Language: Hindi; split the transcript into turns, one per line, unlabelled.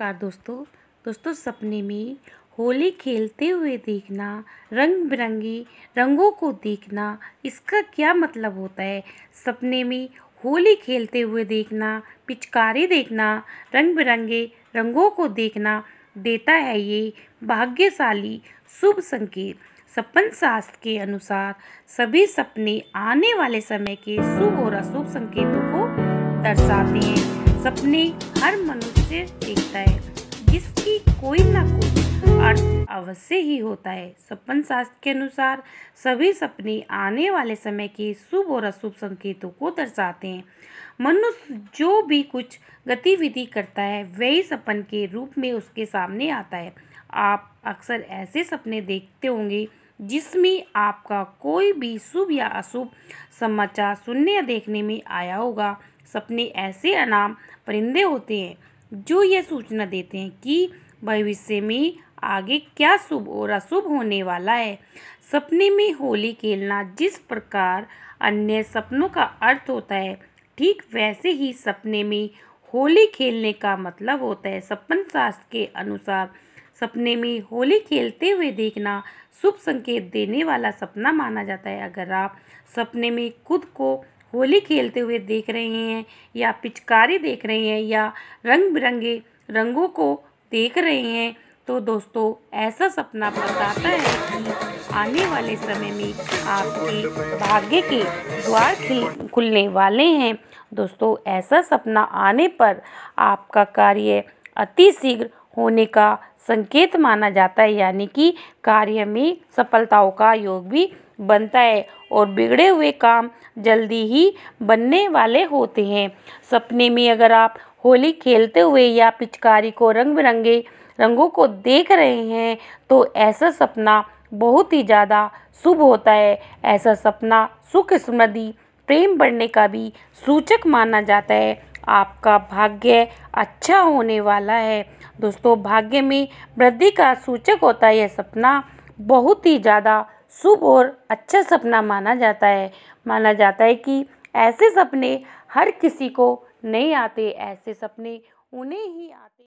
नमस्कार दोस्तों दोस्तों सपने में होली खेलते हुए देखना रंग बिरंगी रंगों को देखना इसका क्या मतलब होता है सपने में होली खेलते हुए देखना पिचकारी देखना रंग बिरंगे रंगों को देखना देता है ये भाग्यशाली शुभ संकेत सपन शास्त्र के अनुसार सभी सपने आने वाले समय के शुभ और अशुभ संकेतों को दर्शाते हैं सपने हर मनुष्य देखता है जिसकी कोई ना कोई अर्थ अवश्य ही होता है सपन शास्त्र के अनुसार सभी सपने आने वाले समय के शुभ और अशुभ संकेतों को दर्शाते हैं मनुष्य जो भी कुछ गतिविधि करता है वही सपन के रूप में उसके सामने आता है आप अक्सर ऐसे सपने देखते होंगे जिसमें आपका कोई भी शुभ या अशुभ समाचार सुनने या देखने में आया होगा सपने ऐसे अनाम परिंदे होते हैं जो ये सूचना देते हैं कि भविष्य में आगे क्या शुभ और अशुभ होने वाला है सपने में होली खेलना जिस प्रकार अन्य सपनों का अर्थ होता है ठीक वैसे ही सपने में होली खेलने का मतलब होता है सपन शास्त्र के अनुसार सपने में होली खेलते हुए देखना शुभ संकेत देने वाला सपना माना जाता है अगर आप सपने में खुद को होली खेलते हुए देख रहे हैं या पिचकारी देख रहे हैं या रंग बिरंगे रंगों को देख रहे हैं तो दोस्तों ऐसा सपना बताता है कि आने वाले समय में आपके भाग्य के द्वार खुलने वाले हैं दोस्तों ऐसा सपना आने पर आपका कार्य अति शीघ्र होने का संकेत माना जाता है यानी कि कार्य में सफलताओं का योग भी बनता है और बिगड़े हुए काम जल्दी ही बनने वाले होते हैं सपने में अगर आप होली खेलते हुए या पिचकारी को रंग बिरंगे रंगों को देख रहे हैं तो ऐसा सपना बहुत ही ज़्यादा शुभ होता है ऐसा सपना सुख समृद्धि प्रेम बढ़ने का भी सूचक माना जाता है आपका भाग्य अच्छा होने वाला है दोस्तों भाग्य में वृद्धि का सूचक होता है यह सपना बहुत ही ज़्यादा शुभ और अच्छा सपना माना जाता है माना जाता है कि ऐसे सपने हर किसी को नहीं आते ऐसे सपने उन्हें ही आते